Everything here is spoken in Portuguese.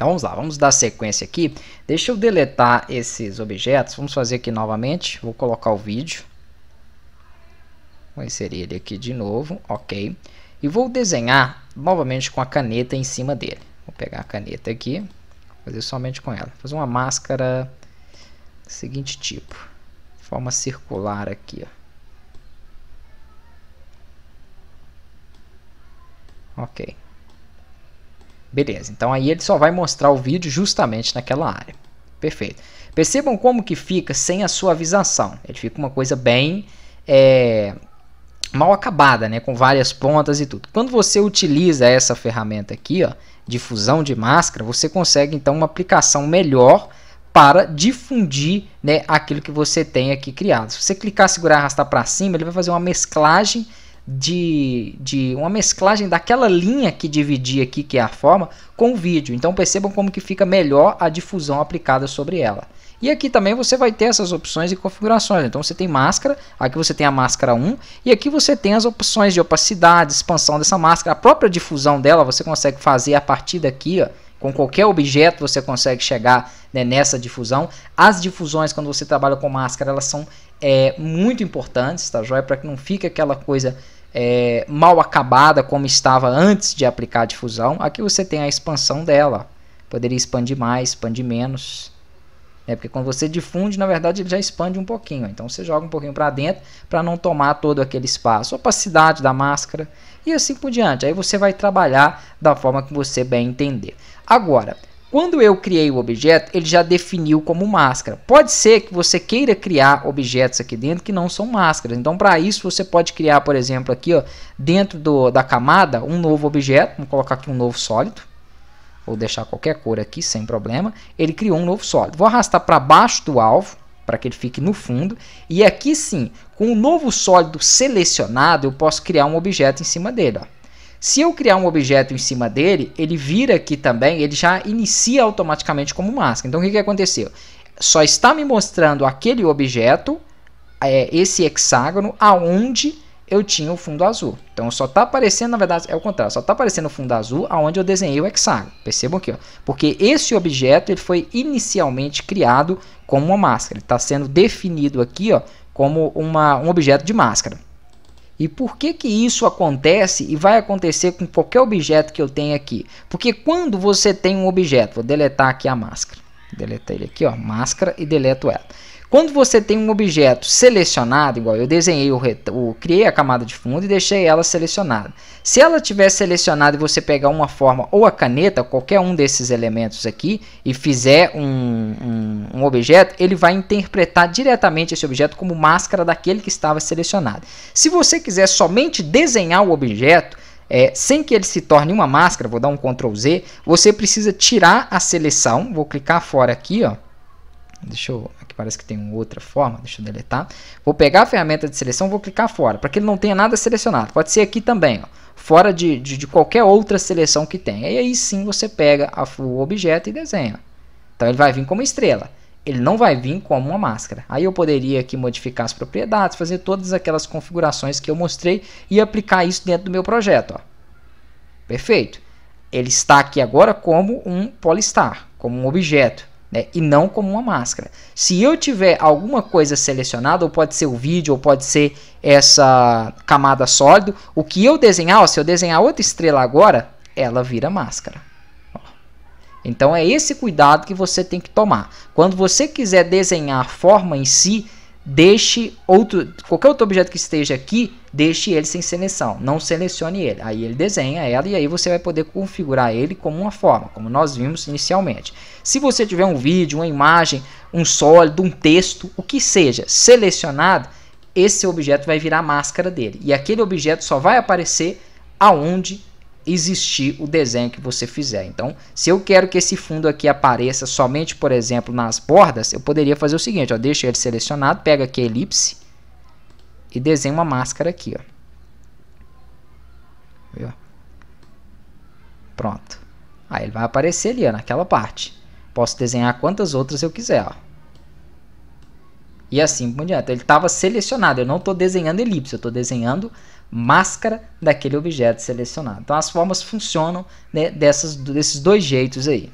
Então vamos lá, vamos dar sequência aqui. Deixa eu deletar esses objetos. Vamos fazer aqui novamente. Vou colocar o vídeo. Vou inserir ele aqui de novo, ok. E vou desenhar novamente com a caneta em cima dele. Vou pegar a caneta aqui, fazer somente com ela. Vou fazer uma máscara do seguinte tipo. Forma circular aqui, ó. Ok. Beleza, então aí ele só vai mostrar o vídeo justamente naquela área. Perfeito. Percebam como que fica sem a suavização. Ele fica uma coisa bem é, mal acabada, né? com várias pontas e tudo. Quando você utiliza essa ferramenta aqui, ó, difusão de máscara, você consegue então uma aplicação melhor para difundir né, aquilo que você tem aqui criado. Se você clicar, segurar e arrastar para cima, ele vai fazer uma mesclagem de, de uma mesclagem daquela linha que dividia aqui, que é a forma, com o vídeo. Então percebam como que fica melhor a difusão aplicada sobre ela. E aqui também você vai ter essas opções e configurações. Então você tem máscara, aqui você tem a máscara 1 e aqui você tem as opções de opacidade, expansão dessa máscara, a própria difusão dela você consegue fazer a partir daqui, ó, com qualquer objeto você consegue chegar né, nessa difusão. As difusões quando você trabalha com máscara, elas são é, muito importantes, tá joia? Para que não fique aquela coisa é, mal acabada como estava antes de aplicar a difusão, aqui você tem a expansão dela. Poderia expandir mais, expandir menos. Né? Porque quando você difunde, na verdade, ele já expande um pouquinho. Então você joga um pouquinho para dentro para não tomar todo aquele espaço. Opacidade da máscara e assim por diante. Aí você vai trabalhar da forma que você bem entender. Agora, quando eu criei o objeto, ele já definiu como máscara. Pode ser que você queira criar objetos aqui dentro que não são máscaras. Então, para isso, você pode criar, por exemplo, aqui ó, dentro do, da camada, um novo objeto. Vamos colocar aqui um novo sólido. Vou deixar qualquer cor aqui, sem problema. Ele criou um novo sólido. Vou arrastar para baixo do alvo, para que ele fique no fundo. E aqui sim, com o novo sólido selecionado, eu posso criar um objeto em cima dele. Ó. Se eu criar um objeto em cima dele, ele vira aqui também, ele já inicia automaticamente como máscara. Então o que, que aconteceu? Só está me mostrando aquele objeto, é, esse hexágono, aonde eu tinha o fundo azul. Então só está aparecendo, na verdade, é o contrário, só está aparecendo o fundo azul aonde eu desenhei o hexágono. Percebam aqui, ó. porque esse objeto ele foi inicialmente criado como uma máscara. Ele está sendo definido aqui ó, como uma, um objeto de máscara. E por que, que isso acontece e vai acontecer com qualquer objeto que eu tenha aqui? Porque quando você tem um objeto, vou deletar aqui a máscara, deleta ele aqui, ó, máscara e deleto ela. Quando você tem um objeto selecionado, igual eu desenhei o, o criei a camada de fundo e deixei ela selecionada. Se ela tiver selecionada e você pegar uma forma ou a caneta, qualquer um desses elementos aqui, e fizer um, um, um objeto, ele vai interpretar diretamente esse objeto como máscara daquele que estava selecionado. Se você quiser somente desenhar o objeto, é, sem que ele se torne uma máscara, vou dar um Ctrl Z, você precisa tirar a seleção, vou clicar fora aqui, ó, Deixa eu. Aqui parece que tem outra forma. Deixa eu deletar. Vou pegar a ferramenta de seleção, vou clicar fora. Para que ele não tenha nada selecionado. Pode ser aqui também. Ó, fora de, de, de, qualquer outra seleção que tenha. E aí sim você pega a, o objeto e desenha. Então ele vai vir como estrela. Ele não vai vir como uma máscara. Aí eu poderia aqui modificar as propriedades, fazer todas aquelas configurações que eu mostrei e aplicar isso dentro do meu projeto. Ó. Perfeito. Ele está aqui agora como um polistar, como um objeto né? e não como uma máscara. Se eu tiver alguma coisa selecionada, ou pode ser o vídeo, ou pode ser essa camada sólido, o que eu desenhar, ó, se eu desenhar outra estrela agora, ela vira máscara. Ó. Então é esse cuidado que você tem que tomar. Quando você quiser desenhar a forma em si, deixe outro, qualquer outro objeto que esteja aqui, deixe ele sem seleção, não selecione ele. Aí ele desenha ela e aí você vai poder configurar ele como uma forma, como nós vimos inicialmente. Se você tiver um vídeo, uma imagem, um sólido, um texto, o que seja selecionado, esse objeto vai virar máscara dele. E aquele objeto só vai aparecer aonde existir o desenho que você fizer. Então, se eu quero que esse fundo aqui apareça somente, por exemplo, nas bordas, eu poderia fazer o seguinte, ó, deixa ele selecionado, pega aqui a elipse e desenho uma máscara aqui, ó. Viu? Pronto. Aí ele vai aparecer ali, ó, naquela parte. Posso desenhar quantas outras eu quiser, ó. E assim por diante. Ele estava selecionado, eu não estou desenhando elipse, eu estou desenhando máscara daquele objeto selecionado. Então as formas funcionam né, dessas, desses dois jeitos aí.